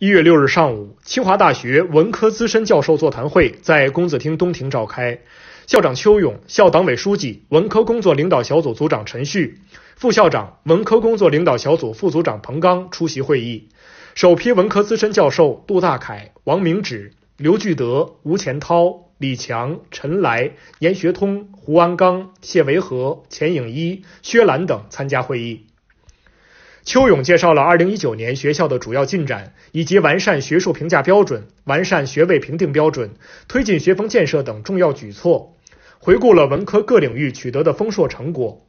一月六日上午，清华大学文科资深教授座谈会在公子厅东庭召开。校长邱勇、校党委书记、文科工作领导小组组长陈旭、副校长、文科工作领导小组副组长彭刚出席会议。首批文科资深教授杜大凯、王明止、刘巨德、吴前涛、李强、陈来、严学通、胡安刚、谢维和、钱颖一、薛兰等参加会议。邱勇介绍了2019年学校的主要进展，以及完善学术评价标准、完善学位评定标准、推进学风建设等重要举措。回顾了文科各领域取得的丰硕成果。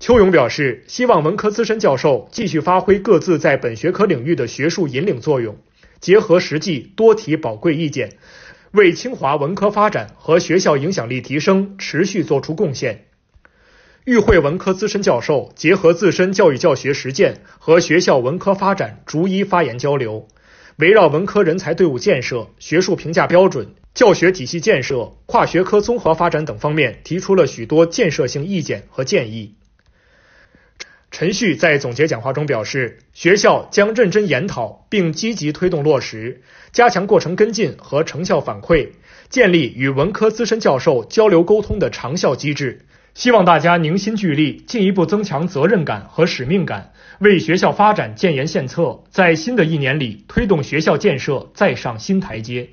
邱勇表示，希望文科资深教授继续发挥各自在本学科领域的学术引领作用，结合实际多提宝贵意见，为清华文科发展和学校影响力提升持续做出贡献。与会文科资深教授结合自身教育教学实践和学校文科发展，逐一发言交流，围绕文科人才队伍建设、学术评价标准、教学体系建设、跨学科综合发展等方面，提出了许多建设性意见和建议。陈旭在总结讲话中表示，学校将认真研讨并积极推动落实，加强过程跟进和成效反馈，建立与文科资深教授交流沟通的长效机制。希望大家凝心聚力，进一步增强责任感和使命感，为学校发展建言献策。在新的一年里，推动学校建设再上新台阶。